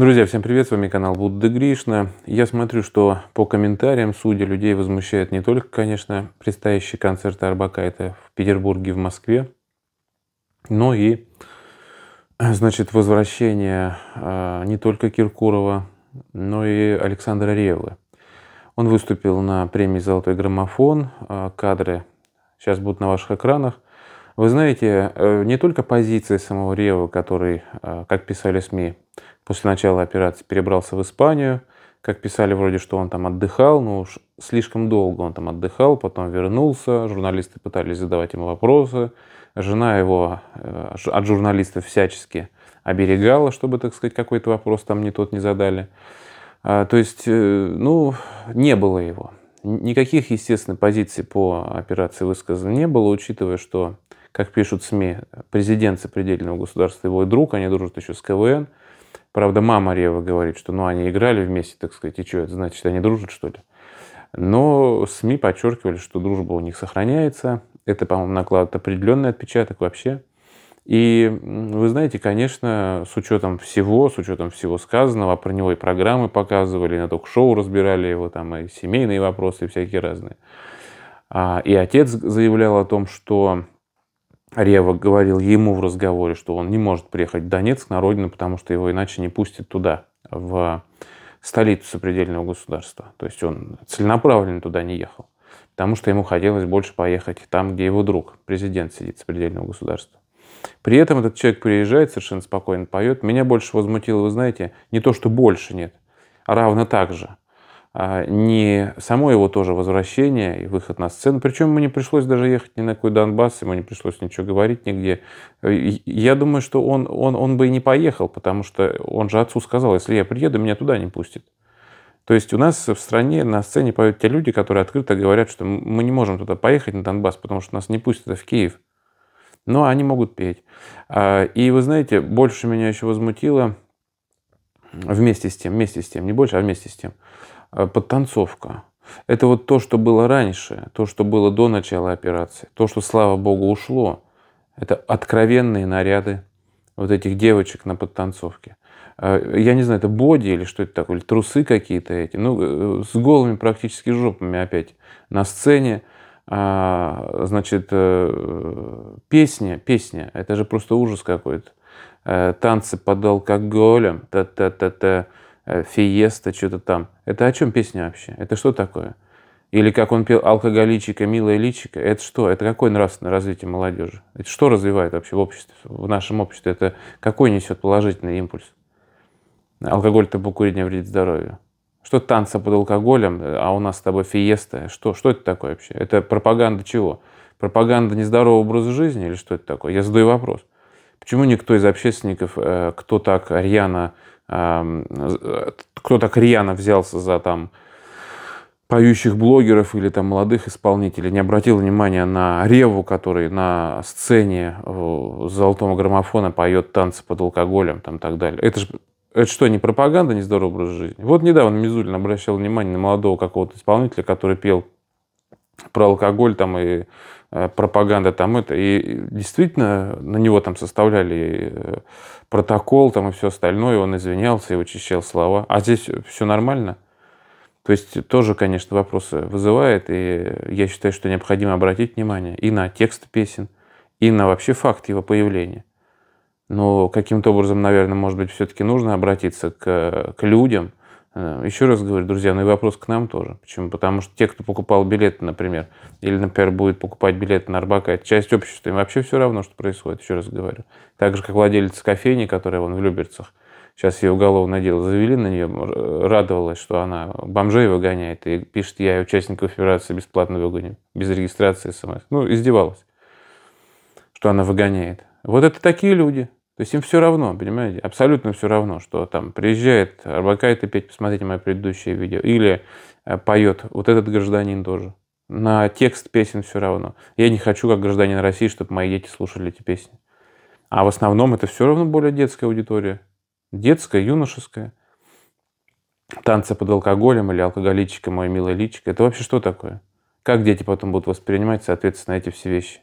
Друзья, всем привет, с вами канал Будда Гришна. Я смотрю, что по комментариям, судя, людей возмущает не только, конечно, предстоящий концерт Арбакайта в Петербурге, в Москве, но и, значит, возвращение а, не только Киркурова, но и Александра Ревы. Он выступил на премии «Золотой граммофон». А, кадры сейчас будут на ваших экранах. Вы знаете, э, не только позиции самого Рева, который, а, как писали СМИ, после начала операции перебрался в Испанию. Как писали вроде, что он там отдыхал, но уж слишком долго он там отдыхал, потом вернулся, журналисты пытались задавать ему вопросы, жена его э, от журналистов всячески оберегала, чтобы, так сказать, какой-то вопрос там не тот не задали. А, то есть, э, ну, не было его. Никаких, естественно, позиций по операции высказано не было, учитывая, что, как пишут СМИ, президент сопредельного государства, его друг, они дружат еще с КВН, Правда, мама Ревы говорит, что ну, они играли вместе, так сказать, и что, это значит, они дружат, что ли? Но СМИ подчеркивали, что дружба у них сохраняется. Это, по-моему, накладывает определенный отпечаток вообще. И вы знаете, конечно, с учетом всего, с учетом всего сказанного, про него и программы показывали, на ток-шоу разбирали его, там и семейные вопросы, и всякие разные. А, и отец заявлял о том, что Рева говорил ему в разговоре, что он не может приехать в Донецк на родину, потому что его иначе не пустят туда, в столицу сопредельного государства. То есть он целенаправленно туда не ехал, потому что ему хотелось больше поехать там, где его друг, президент сидит сопредельного государства. При этом этот человек приезжает, совершенно спокойно поет. Меня больше возмутило, вы знаете, не то, что больше нет, а равно так же. А, не само его тоже возвращение и выход на сцену. Причем ему не пришлось даже ехать ни на какой Донбасс, ему не пришлось ничего говорить нигде. Э, я думаю, что он, он, он бы и не поехал, потому что он же отцу сказал, если я приеду, меня туда не пустят. То есть у нас в стране на сцене поют те люди, которые открыто говорят, что мы не можем туда поехать, на Донбасс, потому что нас не пустят в Киев. Но они могут петь. А, и вы знаете, больше меня еще возмутило, вместе с тем, вместе с тем, не больше, а вместе с тем, Э, подтанцовка. Это вот то, что было раньше, то, что было до начала операции, то, что, слава богу, ушло. Это откровенные наряды вот этих девочек на подтанцовке. Э, я не знаю, это боди или что это такое, или трусы какие-то эти. Ну, э, с голыми практически жопами опять на сцене. А, значит, песня, песня, это же просто ужас какой-то. Танцы под алкоголем, та-та-та-та. Э, фиеста, что-то там. Это о чем песня вообще? Это что такое? Или как он пел «Алкоголичика, милая личика». Это что? Это какое нравственное развитие молодежи? Это что развивает вообще в обществе, в нашем обществе? Это какой несет положительный импульс? Алкоголь, то курение вредит здоровью. Что танца под алкоголем, а у нас с тобой фиеста. Что, что это такое вообще? Это пропаганда чего? Пропаганда нездорового образа жизни или что это такое? Я задаю вопрос. Почему никто из общественников, э, кто так рьяно Э, кто то рьяно взялся за там поющих блогеров или там молодых исполнителей, не обратил внимания на Реву, который на сцене э, золотого граммофона поет танцы под алкоголем там так далее. Это же это что, не пропаганда, не здоровый образ жизни? Вот недавно Мизулин обращал внимание на молодого какого-то исполнителя, который пел про алкоголь там и э, пропаганда там это. И действительно на него там составляли э, протокол там и все остальное, и он извинялся и вычищал слова. А здесь все нормально. То есть тоже, конечно, вопросы вызывает, и я считаю, что необходимо обратить внимание и на текст песен, и на вообще факт его появления. Но каким-то образом, наверное, может быть, все-таки нужно обратиться к, э, к людям – Э, еще раз говорю, друзья, ну и вопрос к нам тоже. Почему? Потому что те, кто покупал билеты, например, или, например, будет покупать билеты на Арбака, это часть общества, им вообще все равно, что происходит, еще раз говорю. Так же, как владелец кофейни, которая вон в Люберцах, сейчас ее уголовное дело завели на нее, радовалась, что она бомжей выгоняет и пишет, я участников операции бесплатно выгоню, без регистрации смс. Ну, издевалась, что она выгоняет. Вот это такие люди – то есть им все равно, понимаете, абсолютно все равно, что там приезжает Арбакайте петь, посмотрите мое предыдущее видео, или э, поет вот этот гражданин тоже. На текст песен все равно. Я не хочу, как гражданин России, чтобы мои дети слушали эти песни. А в основном это все равно более детская аудитория. Детская, юношеская. Танцы под алкоголем или алкоголичка, мой милый личик. Это вообще что такое? Как дети потом будут воспринимать, соответственно, эти все вещи?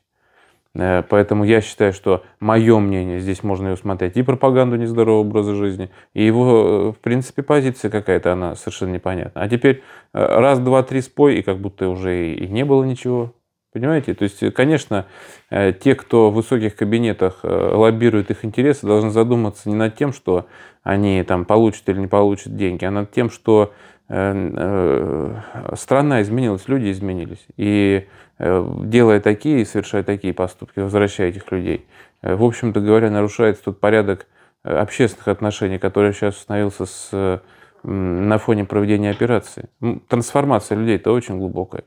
Э, поэтому я считаю, что мое мнение, здесь можно и смотреть и пропаганду нездорового образа жизни, и его, э, в принципе, позиция какая-то, она совершенно непонятна. А теперь э, раз, два, три спой, и как будто уже и не было ничего. Понимаете? То есть, конечно, те, кто в высоких кабинетах лоббирует их интересы, должны задуматься не над тем, что они там получат или не получат деньги, а над тем, что Э, страна изменилась, люди изменились. И э, делая такие, совершая такие поступки, возвращая этих людей, э, в общем-то говоря, нарушается тот порядок общественных отношений, который сейчас установился с, на фоне проведения операции. Трансформация людей это очень глубокая.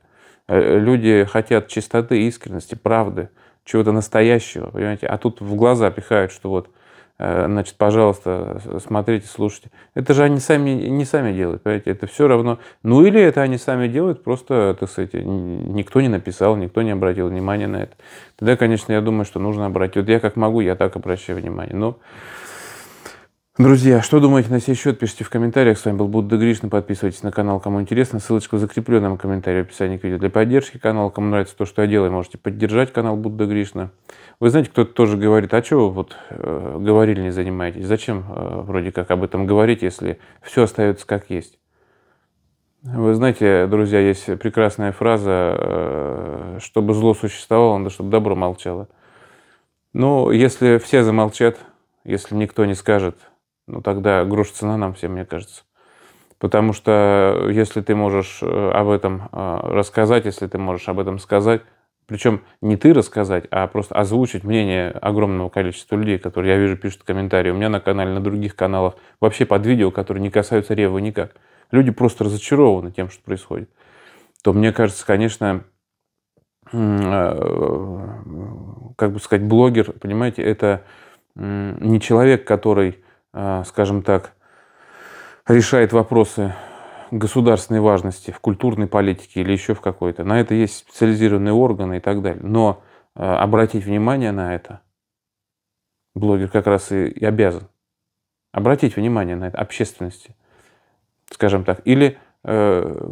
Люди хотят чистоты, искренности, правды, чего-то настоящего, понимаете? А тут в глаза пихают, что вот – Э, значит, пожалуйста, смотрите, слушайте. Это же они сами не сами делают, понимаете, это все равно. Ну или это они сами делают, просто, так сказать, никто не написал, никто не обратил внимания на это. Тогда, конечно, я думаю, что нужно обратить. Вот я как могу, я так обращаю внимание. Но Друзья, что думаете на сей счет, пишите в комментариях. С вами был Будда Гришна. Подписывайтесь на канал, кому интересно. Ссылочка в закрепленном комментарии в описании к видео. Для поддержки канала, кому нравится то, что я делаю, можете поддержать канал Будда Гришна. Вы знаете, кто-то тоже говорит, а что вы вот э, говорили не занимаетесь? Зачем э, вроде как об этом говорить, если все остается как есть? Вы знаете, друзья, есть прекрасная фраза, э, чтобы зло существовало, надо, чтобы добро молчало. Но ну, если все замолчат, если никто не скажет, ну, тогда грош цена нам всем, мне кажется. Потому что э, если ты можешь э, об этом э, рассказать, если ты можешь об этом сказать, причем не ты рассказать, а просто озвучить мнение огромного количества людей, которые, я вижу, пишут комментарии у меня на канале, на других каналах, вообще под видео, которые не касаются Ревы никак. Люди просто разочарованы тем, что происходит. То мне кажется, конечно, как бы сказать, блогер, понимаете, это не человек, который а, скажем так, решает вопросы государственной важности, в культурной политике или еще в какой-то. На это есть специализированные органы и так далее. Но а, обратить внимание на это блогер как раз и, и обязан. Обратить внимание на это общественности, скажем так. Или э,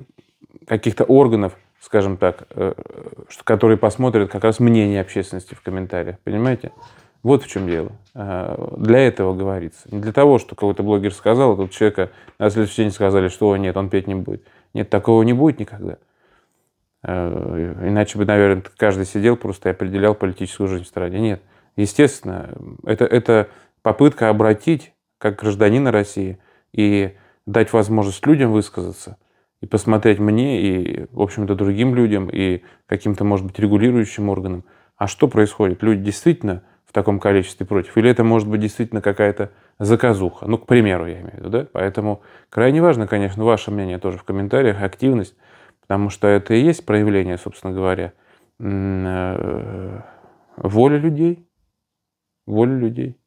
каких-то органов, скажем так, э, которые посмотрят как раз мнение общественности в комментариях. Понимаете? Вот в чем дело. Э, для этого говорится. Не для того, что какой-то блогер сказал, а тут человека на следующий день сказали, что нет, он петь не будет. Нет, такого не будет никогда. Э, иначе бы, наверное, каждый сидел просто и определял политическую жизнь в стране. Нет. Естественно, это, это попытка обратить как гражданина России и дать возможность людям высказаться и посмотреть мне и, в общем-то, другим людям и каким-то, может быть, регулирующим органам, а что происходит? Люди действительно в таком количестве против. Или это может быть действительно какая-то заказуха. Ну, к примеру, я имею в виду. Да? Поэтому крайне важно, конечно, ваше мнение тоже в комментариях, активность, потому что это и есть проявление, собственно говоря, э, воли людей. Воли людей.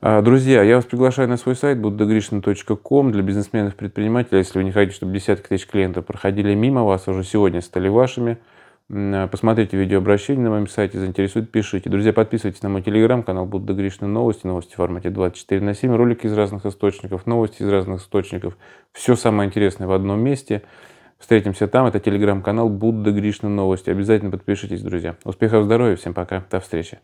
А, друзья, я вас приглашаю на свой сайт buddhagrishin.com для бизнесменов-предпринимателей. Если вы не хотите, чтобы десятки тысяч клиентов проходили мимо вас, уже сегодня стали вашими – Э, посмотрите видеообращение на моем сайте, заинтересует, пишите. Друзья, подписывайтесь на мой телеграм-канал «Будда Гришна новости», новости в формате 24 на 7, ролики из разных источников, новости из разных источников. Все самое интересное в одном месте. Встретимся там, это телеграм-канал «Будда Гришна новости». Обязательно подпишитесь, друзья. Успехов, здоровья, всем пока, до встречи.